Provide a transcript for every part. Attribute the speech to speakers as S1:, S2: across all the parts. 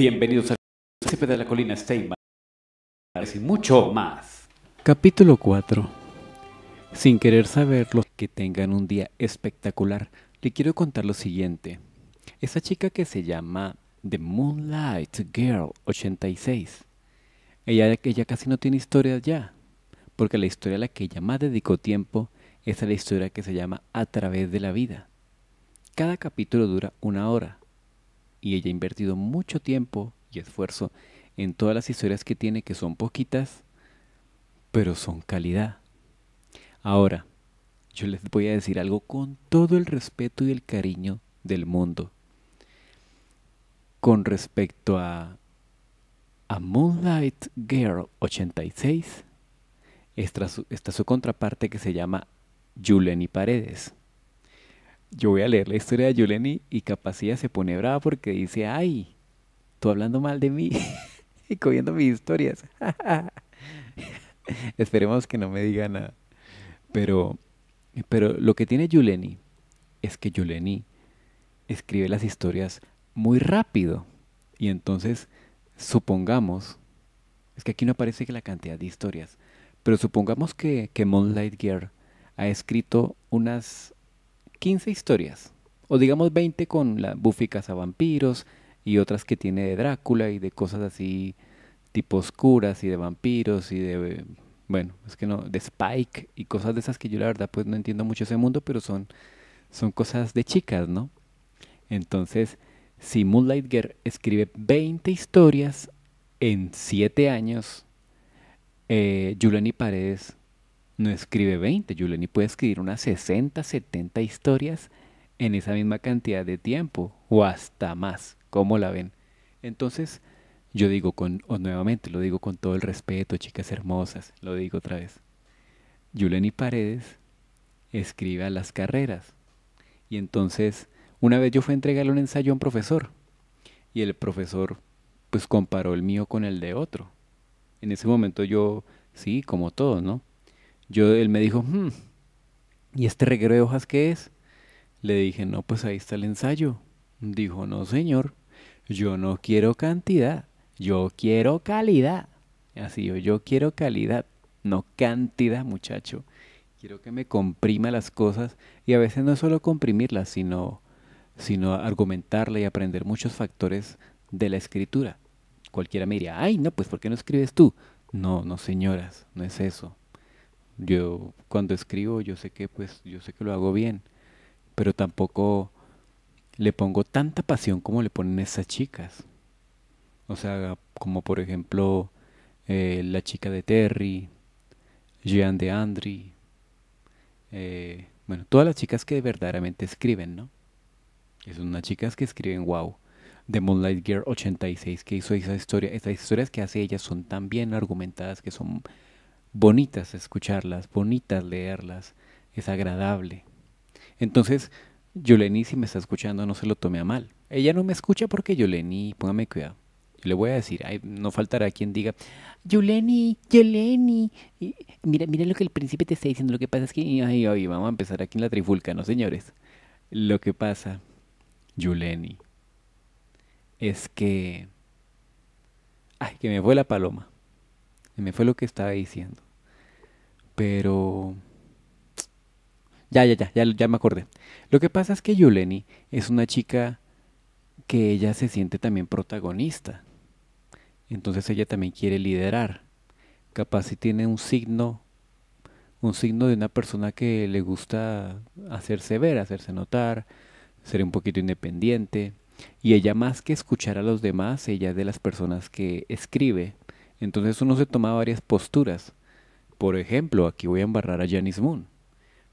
S1: Bienvenidos al Príncipe de la Colina Steinman y mucho más. Capítulo 4 Sin querer saberlo que tengan un día espectacular, le quiero contar lo siguiente. Esa chica que se llama The Moonlight Girl 86. Ella, ella casi no tiene historia ya, porque la historia a la que ella más dedicó tiempo es a la historia que se llama A través de la vida. Cada capítulo dura una hora y ella ha invertido mucho tiempo y esfuerzo en todas las historias que tiene, que son poquitas, pero son calidad. Ahora, yo les voy a decir algo con todo el respeto y el cariño del mundo. Con respecto a, Moonlight Girl 86, está su, contraparte que se llama y Paredes yo voy a leer la historia de Yuleni y Capacidad se pone brava porque dice, ay, tú hablando mal de mí y cogiendo mis historias. Esperemos que no me diga nada. Pero, pero lo que tiene Yuleni es que Yuleni escribe las historias muy rápido. Y entonces, supongamos, es que aquí no aparece que la cantidad de historias, pero supongamos que, que Moonlight Gear ha escrito unas 15 historias, o digamos 20 con la a vampiros y otras que tiene de Drácula y de cosas así tipo oscuras y de vampiros y de bueno, es que no, de Spike y cosas de esas que yo la verdad pues no entiendo mucho ese mundo, pero son, son cosas de chicas, ¿no? Entonces, si Moonlight Girl escribe 20 historias en 7 años, eh, y Paredes no escribe 20, Yuleni puede escribir unas 60, 70 historias en esa misma cantidad de tiempo o hasta más, como la ven. Entonces, yo digo con, o nuevamente lo digo con todo el respeto, chicas hermosas, lo digo otra vez. Yuleni Paredes escribe a las carreras. Y entonces, una vez yo fui a entregarle un ensayo a un profesor y el profesor pues comparó el mío con el de otro. En ese momento yo, sí, como todos, ¿no? yo, él me dijo, hmm, ¿y este reguero de hojas qué es? Le dije, no, pues ahí está el ensayo. Dijo, no, señor, yo no quiero cantidad, yo quiero calidad. Así yo, yo quiero calidad, no cantidad, muchacho. Quiero que me comprima las cosas y a veces no es solo comprimirlas, sino, sino argumentarla y aprender muchos factores de la escritura. Cualquiera me diría, ay, no, pues ¿por qué no escribes tú? No, no, señoras, no es eso. Yo cuando escribo, yo sé que pues yo sé que lo hago bien, pero tampoco le pongo tanta pasión como le ponen esas chicas. O sea, como por ejemplo eh, la chica de Terry, Jeanne de Andri, eh, bueno, todas las chicas que verdaderamente escriben, ¿no? Es unas chicas que escriben, wow. The Moonlight Gear 86 que hizo esa historia. Esas historias que hace ellas son tan bien argumentadas que son bonitas escucharlas, bonitas leerlas, es agradable. Entonces, Yoleni, si me está escuchando, no se lo tome a mal. Ella no me escucha porque Yoleni, póngame cuidado. le voy a decir, no faltará quien diga, Yoleni, Yoleni, mira, lo que el príncipe te está diciendo, lo que pasa es que, ay, vamos a empezar aquí en la trifulca, ¿no, señores? Lo que pasa, Yoleni, es que, ay, que me fue la paloma me fue lo que estaba diciendo. Pero... Ya, ya, ya, ya, ya me acordé. Lo que pasa es que Yuleni es una chica que ella se siente también protagonista. Entonces ella también quiere liderar. Capaz si tiene un signo, un signo de una persona que le gusta hacerse ver, hacerse notar, ser un poquito independiente. Y ella más que escuchar a los demás, ella de las personas que escribe entonces uno se toma varias posturas. Por ejemplo, aquí voy a embarrar a Janice Moon.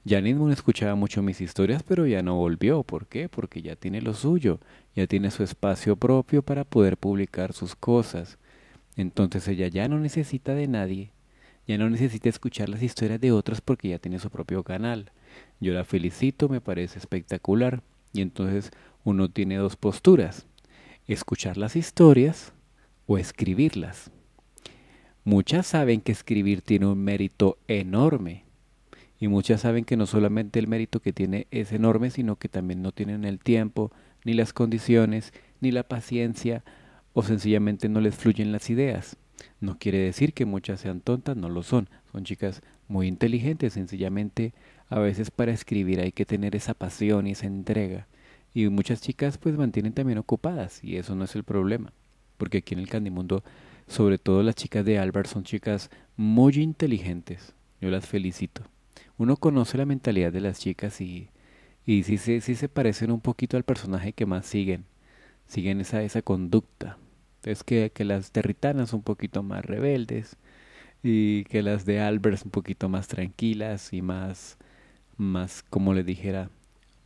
S1: Janice Moon escuchaba mucho mis historias, pero ya no volvió. ¿Por qué? Porque ya tiene lo suyo, ya tiene su espacio propio para poder publicar sus cosas. Entonces ella ya no necesita de nadie, ya no necesita escuchar las historias de otras porque ya tiene su propio canal. Yo la felicito, me parece espectacular. Y entonces uno tiene dos posturas, escuchar las historias o escribirlas. Muchas saben que escribir tiene un mérito enorme. Y muchas saben que no solamente el mérito que tiene es enorme, sino que también no tienen el tiempo, ni las condiciones, ni la paciencia, o sencillamente no les fluyen las ideas. No quiere decir que muchas sean tontas, no lo son. Son chicas muy inteligentes, sencillamente a veces para escribir hay que tener esa pasión y esa entrega. Y muchas chicas pues mantienen también ocupadas y eso no es el problema. Porque aquí en el Candimundo sobre todo las chicas de Albert, son chicas muy inteligentes. Yo las felicito. Uno conoce la mentalidad de las chicas y, y sí, se parecen un poquito al personaje que más siguen. Siguen esa, esa conducta. Es que, que las territanas son un poquito más rebeldes y que las de Albert un poquito más tranquilas y más, más como le dijera,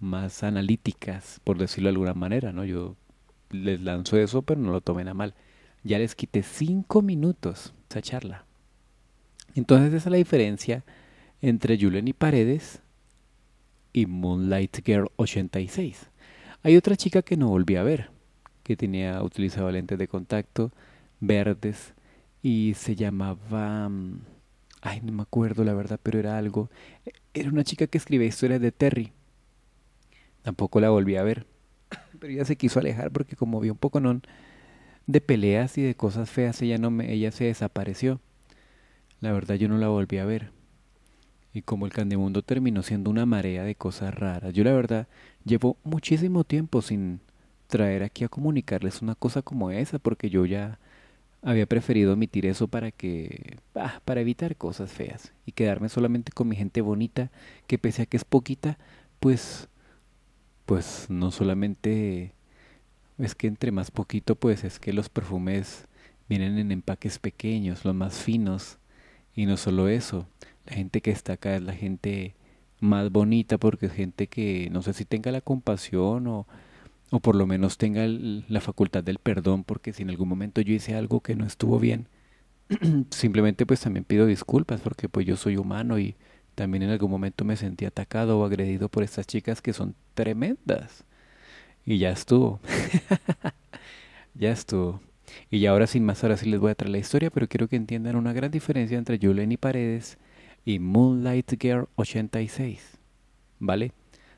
S1: más analíticas, por decirlo de alguna manera, ¿no? Yo les lanzo eso, pero no lo tomen a mal ya les quité cinco minutos esa charla. Entonces esa es la diferencia entre Julen y Paredes y Moonlight Girl 86. Hay otra chica que no volví a ver, que tenía utilizado lentes de contacto verdes y se llamaba mm, ay no me acuerdo la verdad, pero era algo. Era una chica que escribía historias de Terry. Tampoco la volví a ver, pero ella se quiso alejar porque como vi un poco no de peleas y de cosas feas, ella, no me, ella se desapareció. La verdad yo no la volví a ver. Y como el Candemundo terminó siendo una marea de cosas raras, yo la verdad llevo muchísimo tiempo sin traer aquí a comunicarles una cosa como esa, porque yo ya había preferido omitir eso para que ah, para evitar cosas feas y quedarme solamente con mi gente bonita, que pese a que es poquita, pues pues no solamente es que entre más poquito, pues es que los perfumes vienen en empaques pequeños, los más finos. Y no solo eso, la gente que está acá es la gente más bonita porque es gente que no sé si tenga la compasión o, o por lo menos tenga la facultad del perdón porque si en algún momento yo hice algo que no estuvo bien, simplemente pues también pido disculpas porque pues yo soy humano y también en algún momento me sentí atacado o agredido por estas chicas que son tremendas. Y ya estuvo. ya estuvo. Y ya ahora sin más, ahora sí les voy a traer la historia, pero quiero que entiendan una gran diferencia entre Yuleni Paredes y Moonlight Girl 86. ¿Vale?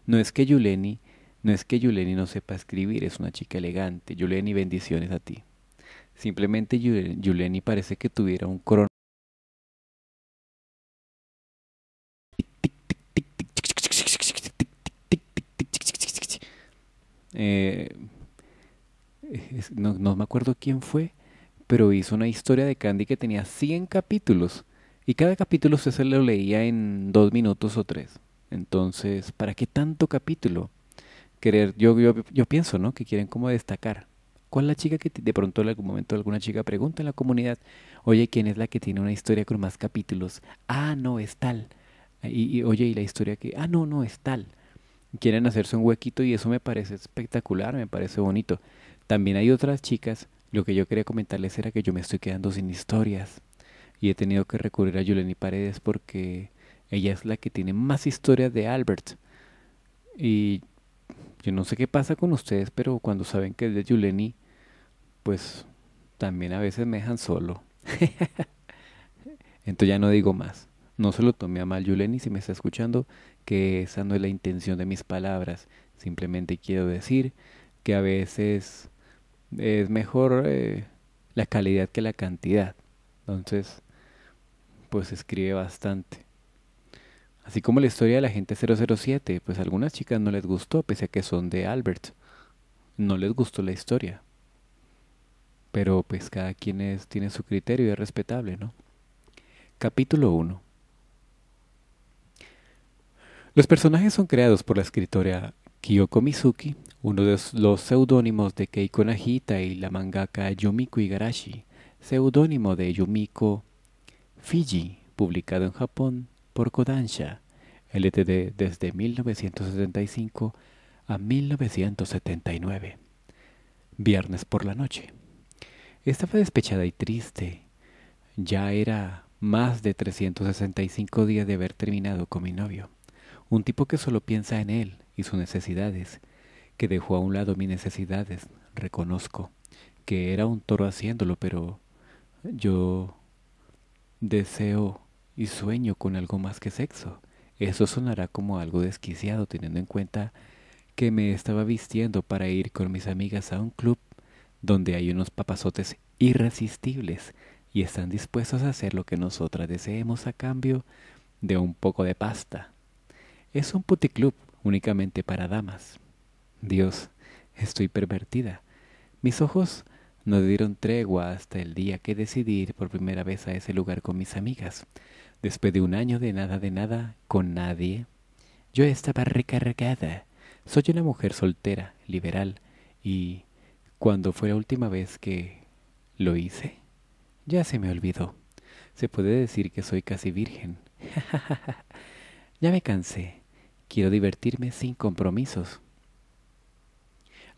S1: No es que Yuleni, no es que Yuleni no sepa escribir, es una chica elegante. Yuleni, bendiciones a ti. Simplemente Yuleni parece que tuviera un crono Eh, no, me acuerdo quién fue, pero hizo una historia de Candy que tenía 100 capítulos. Y cada capítulo se lo leía en dos minutos o tres. Entonces, ¿para qué tanto capítulo? Querer, yo, yo, pienso, ¿no? Que quieren como destacar. ¿Cuál es la chica que de pronto en algún momento alguna chica pregunta en la comunidad, oye, ¿quién es la que tiene una historia con más capítulos? Ah, no, es tal. Y, y oye, ¿y la historia que? Ah, no, no, es tal quieren hacerse un huequito y eso me parece espectacular, me parece bonito. También hay otras chicas, lo que yo quería comentarles era que yo me estoy quedando sin historias y he tenido que recurrir a Yuleni Paredes porque ella es la que tiene más historias de Albert. Y yo no sé qué pasa con ustedes, pero cuando saben que es de Yuleni, pues también a veces me dejan solo. Entonces ya no digo más. No se lo tomé a mal, Yuleni, si me está escuchando, que esa no es la intención de mis palabras. Simplemente quiero decir que a veces es mejor eh, la calidad que la cantidad. Entonces, pues escribe bastante. Así como la historia de la gente 007, pues a algunas chicas no les gustó, pese a que son de Albert. No les gustó la historia. Pero pues cada quien tiene su criterio y es respetable, ¿no? Capítulo 1. Los personajes son creados por la escritora Kyoko Mizuki, uno de los seudónimos de Keiko Najita y la mangaka Yumiko Igarashi, seudónimo de Yumiko Fiji, publicado en Japón por Kodansha, LTD desde 1975 a 1979. Viernes por la noche. Estaba despechada y triste. Ya era más de 365 días de haber terminado con mi novio un tipo que solo piensa en él y sus necesidades, que dejó a un lado mis necesidades, reconozco, que era un toro haciéndolo, pero yo deseo y sueño con algo más que sexo. Eso sonará como algo desquiciado teniendo en cuenta que me estaba vistiendo para ir con mis amigas a un club donde hay unos papazotes irresistibles y están dispuestos a hacer lo que nosotras deseemos a cambio de un poco de pasta. Es un puticlub únicamente para damas. Dios, estoy pervertida. Mis ojos no dieron tregua hasta el día que decidí ir por primera vez a ese lugar con mis amigas. Después de un año de nada de nada con nadie, yo estaba recargada. Soy una mujer soltera, liberal, y cuando fue la última vez que lo hice, ya se me olvidó. Se puede decir que soy casi virgen. ya me cansé. Quiero divertirme sin compromisos.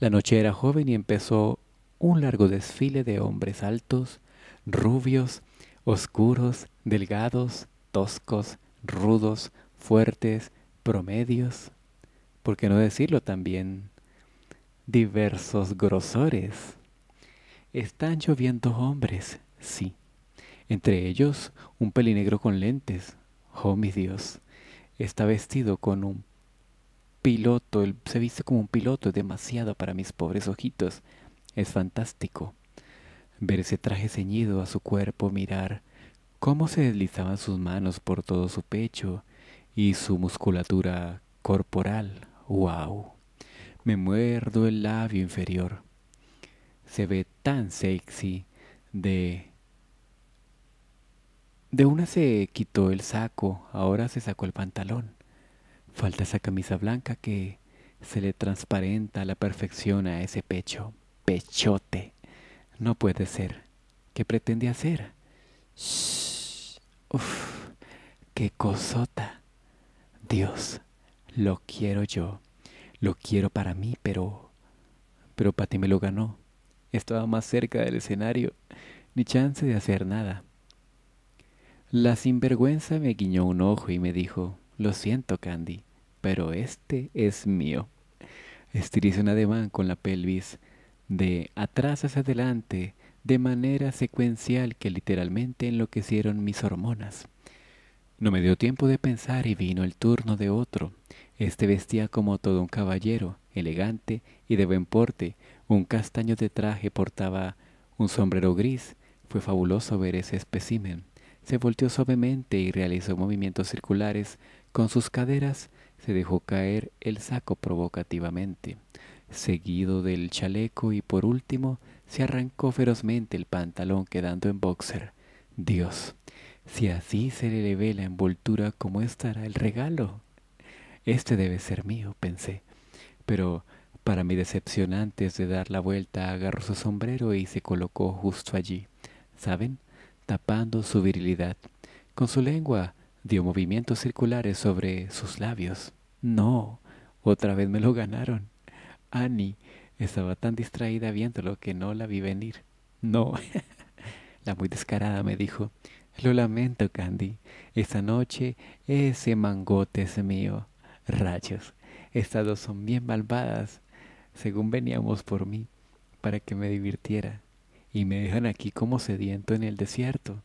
S1: La noche era joven y empezó un largo desfile de hombres altos, rubios, oscuros, delgados, toscos, rudos, fuertes, promedios, por qué no decirlo también, diversos grosores. Están lloviendo hombres, sí. Entre ellos, un pelinegro con lentes. Oh, mi Dios está vestido con un piloto, se viste como un piloto, es demasiado para mis pobres ojitos, es fantástico. Ver ese traje ceñido a su cuerpo, mirar cómo se deslizaban sus manos por todo su pecho y su musculatura corporal, wow. Me muerdo el labio inferior. Se ve tan sexy de de una se quitó el saco, ahora se sacó el pantalón. Falta esa camisa blanca que se le transparenta a la perfección a ese pecho. Pechote. No puede ser. ¿Qué pretende hacer? Shh. Uf. Qué cosota. Dios. Lo quiero yo. Lo quiero para mí, pero... Pero ti me lo ganó. Estaba más cerca del escenario. Ni chance de hacer nada. La sinvergüenza me guiñó un ojo y me dijo, lo siento Candy, pero este es mío. Estiré un ademán con la pelvis de atrás hacia adelante de manera secuencial que literalmente enloquecieron mis hormonas. No me dio tiempo de pensar y vino el turno de otro. Este vestía como todo un caballero, elegante y de buen porte. Un castaño de traje portaba un sombrero gris. Fue fabuloso ver ese espécimen se volteó suavemente y realizó movimientos circulares con sus caderas, se dejó caer el saco provocativamente, seguido del chaleco y por último se arrancó ferozmente el pantalón quedando en boxer. Dios, si así se le ve la envoltura, ¿cómo estará el regalo? Este debe ser mío, pensé. Pero para mi decepción antes de dar la vuelta agarró su sombrero y se colocó justo allí. ¿Saben? tapando su virilidad. Con su lengua dio movimientos circulares sobre sus labios. No, otra vez me lo ganaron. Annie estaba tan distraída viéndolo que no la vi venir. No, la muy descarada me dijo, lo lamento, Candy. Esta noche ese mangote es mío. Rayos, estas dos son bien malvadas, según veníamos por mí, para que me divirtiera y me dejan aquí como sediento en el desierto.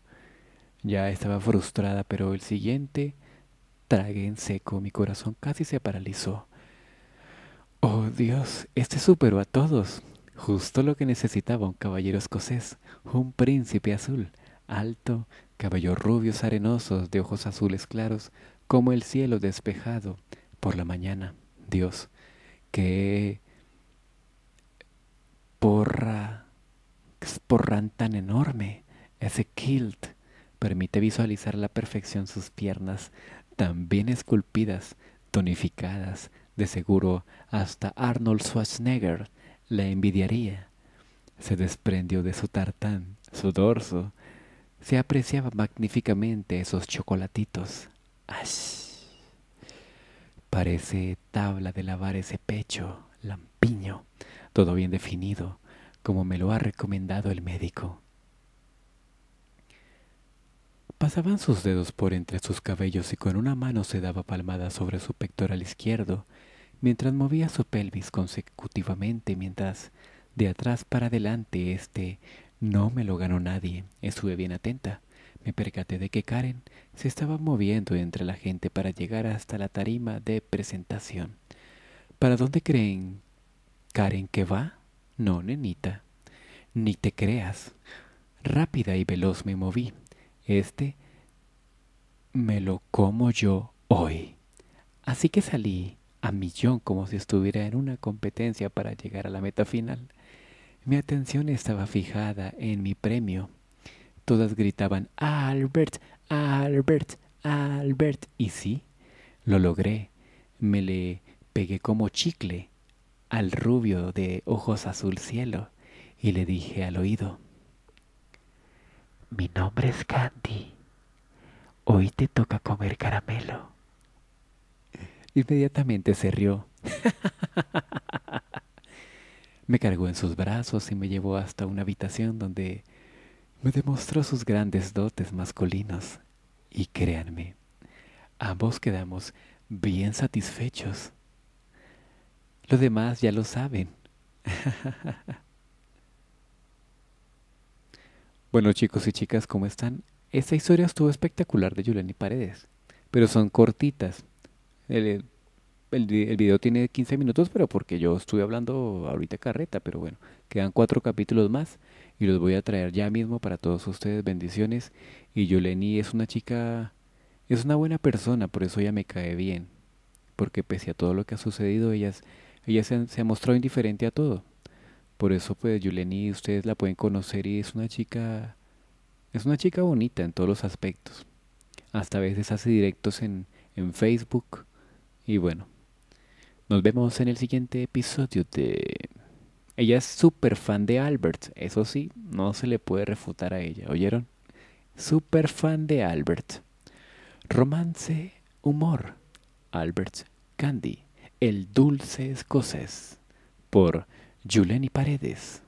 S1: Ya estaba frustrada, pero el siguiente tragué en seco, mi corazón casi se paralizó. Oh Dios, este superó a todos. Justo lo que necesitaba un caballero escocés, un príncipe azul, alto, cabello rubios arenosos, de ojos azules claros, como el cielo despejado por la mañana. Dios, que porra porrán tan enorme, ese kilt, permite visualizar la perfección sus piernas, tan bien esculpidas, tonificadas, de seguro hasta Arnold Schwarzenegger la envidiaría. Se desprendió de su tartán, su dorso. Se apreciaba magníficamente esos chocolatitos. ¡Ash! Parece tabla de lavar ese pecho, lampiño, todo bien definido, como me lo ha recomendado el médico. Pasaban sus dedos por entre sus cabellos y con una mano se daba palmadas sobre su pectoral izquierdo, mientras movía su pelvis consecutivamente, mientras de atrás para adelante este no me lo ganó nadie. Estuve bien atenta. Me percaté de que Karen se estaba moviendo entre la gente para llegar hasta la tarima de presentación. ¿Para dónde creen Karen que va? No, nenita, ni te creas. Rápida y veloz me moví. Este me lo como yo hoy. Así que salí a millón como si estuviera en una competencia para llegar a la meta final. Mi atención estaba fijada en mi premio. Todas gritaban Albert, Albert, Albert. Y sí, lo logré. Me le pegué como chicle al rubio de ojos azul cielo y le dije al oído, mi nombre es Candy, hoy te toca comer caramelo. Inmediatamente se rió. me cargó en sus brazos y me llevó hasta una habitación donde me demostró sus grandes dotes masculinos. Y créanme, ambos quedamos bien satisfechos. Los demás ya lo saben. bueno chicos y chicas, ¿cómo están? Esta historia estuvo espectacular de Yuleni Paredes, pero son cortitas. El, video tiene 15 minutos, pero porque yo estuve hablando ahorita carreta, pero bueno, quedan cuatro capítulos más y los voy a traer ya mismo para todos ustedes. Bendiciones. Y Yuleni es una chica, es una buena persona, por eso ella me cae bien, porque pese a todo lo que ha sucedido, ellas... Ella se, mostró indiferente a todo. Por eso, pues, Yuleni, ustedes la pueden conocer y es una chica, es una chica bonita en todos los aspectos. Hasta a veces hace directos en, en Facebook. Y bueno, nos vemos en el siguiente episodio de... Ella es super fan de Albert, eso sí, no se le puede refutar a ella, ¿oyeron? Super fan de Albert. Romance, humor, Albert Candy. El Dulce Escocés por Yuleni Paredes.